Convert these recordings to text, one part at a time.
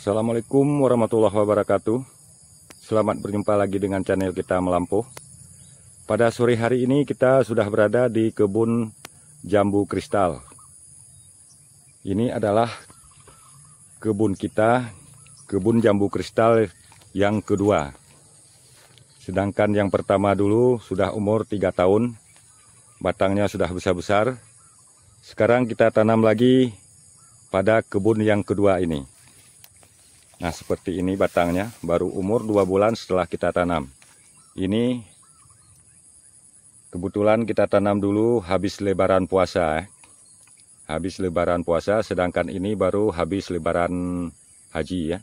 Assalamualaikum warahmatullahi wabarakatuh Selamat berjumpa lagi dengan channel kita Melampuh Pada sore hari ini kita sudah berada di kebun jambu kristal Ini adalah kebun kita Kebun jambu kristal yang kedua Sedangkan yang pertama dulu sudah umur 3 tahun Batangnya sudah besar-besar Sekarang kita tanam lagi pada kebun yang kedua ini. Nah seperti ini batangnya baru umur 2 bulan setelah kita tanam. Ini kebetulan kita tanam dulu habis lebaran puasa. Eh. Habis lebaran puasa sedangkan ini baru habis lebaran haji ya.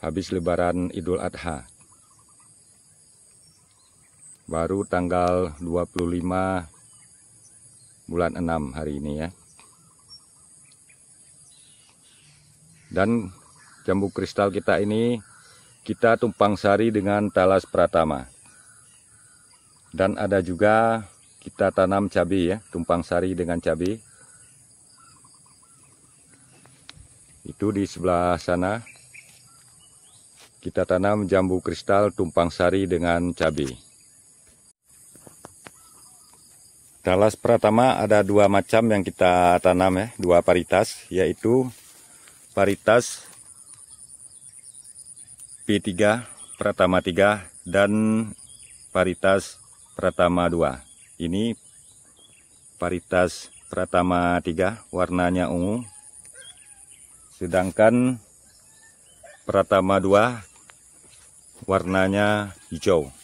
Habis lebaran idul adha. Baru tanggal 25 bulan 6 hari ini ya. Dan jambu kristal kita ini kita tumpang sari dengan talas pratama. Dan ada juga kita tanam cabai ya, tumpang sari dengan cabai. Itu di sebelah sana. Kita tanam jambu kristal tumpang sari dengan cabai. Talas pratama ada dua macam yang kita tanam ya, dua paritas, yaitu paritas P3 Pratama 3 dan paritas Pratama 2 ini paritas Pratama 3 warnanya ungu sedangkan Pratama 2 warnanya hijau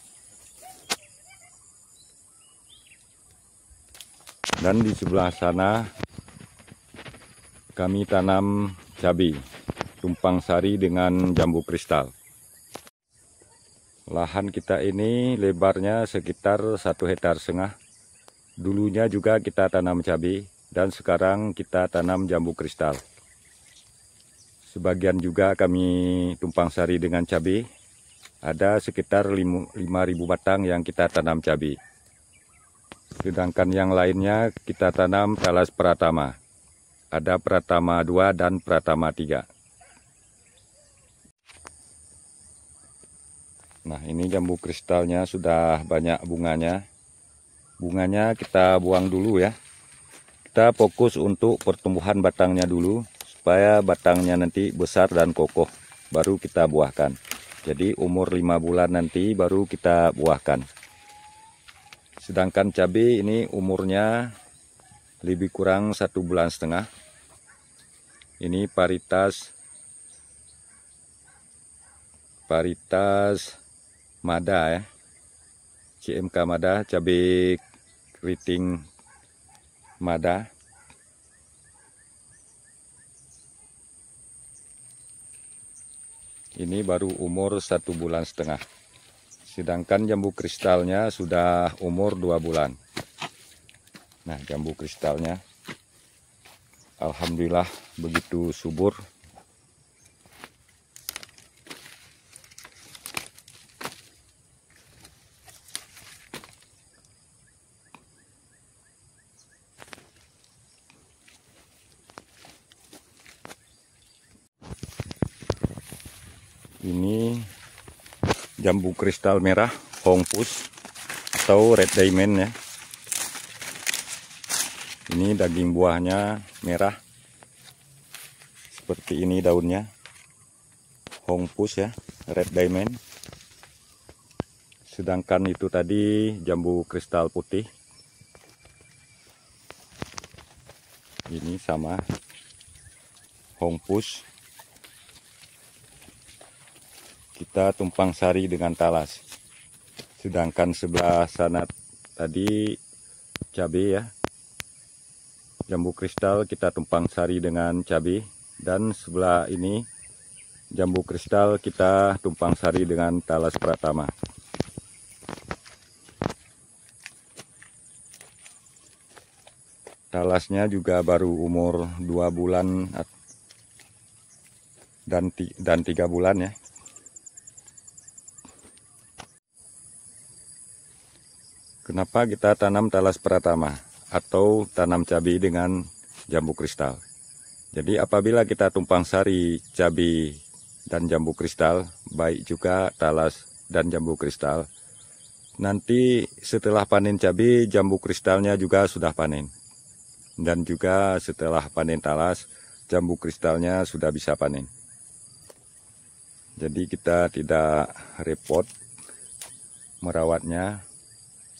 dan di sebelah sana kami tanam cabai tumpang sari dengan jambu kristal Lahan kita ini lebarnya sekitar satu hektar setengah. Dulunya juga kita tanam cabai dan sekarang kita tanam jambu kristal. Sebagian juga kami tumpang sari dengan cabai. Ada sekitar 5.000 batang yang kita tanam cabai. Sedangkan yang lainnya kita tanam talas pratama. Ada pratama 2 dan pratama 3. Nah ini jambu kristalnya sudah banyak bunganya. Bunganya kita buang dulu ya. Kita fokus untuk pertumbuhan batangnya dulu. Supaya batangnya nanti besar dan kokoh. Baru kita buahkan. Jadi umur 5 bulan nanti baru kita buahkan. Sedangkan cabai ini umurnya lebih kurang satu bulan setengah. Ini paritas paritas Mada ya. CMK Mada, cabai keriting Mada. Ini baru umur satu bulan setengah. Sedangkan jambu kristalnya sudah umur dua bulan. Nah jambu kristalnya Alhamdulillah begitu subur ini jambu kristal merah hongpus atau red diamond ya ini daging buahnya merah seperti ini daunnya hongpus ya red diamond sedangkan itu tadi jambu kristal putih ini sama hongpus kita tumpang sari dengan talas. Sedangkan sebelah sana tadi cabai ya. Jambu kristal kita tumpang sari dengan cabai dan sebelah ini jambu kristal kita tumpang sari dengan talas pratama. Talasnya juga baru umur 2 bulan dan dan 3 bulan ya. Kenapa kita tanam talas pratama atau tanam cabai dengan jambu kristal? Jadi apabila kita tumpang sari cabai dan jambu kristal, baik juga talas dan jambu kristal, nanti setelah panen cabai, jambu kristalnya juga sudah panen. Dan juga setelah panen talas, jambu kristalnya sudah bisa panen. Jadi kita tidak repot merawatnya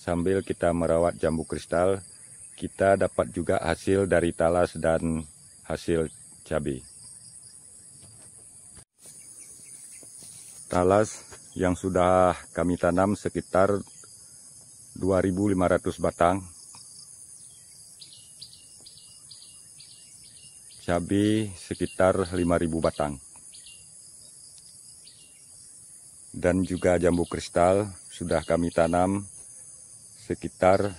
sambil kita merawat jambu kristal, kita dapat juga hasil dari talas dan hasil cabai. Talas yang sudah kami tanam sekitar 2.500 batang. Cabai sekitar 5.000 batang. Dan juga jambu kristal sudah kami tanam sekitar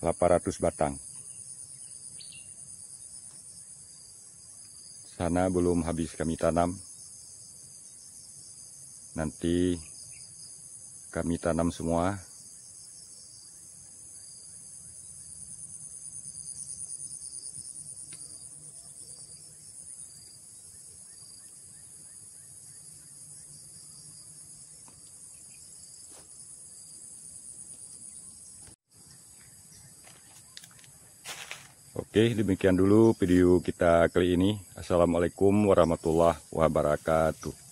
800 batang. Sana belum habis kami tanam. Nanti kami tanam semua Oke, demikian dulu video kita kali ini. Assalamualaikum warahmatullahi wabarakatuh.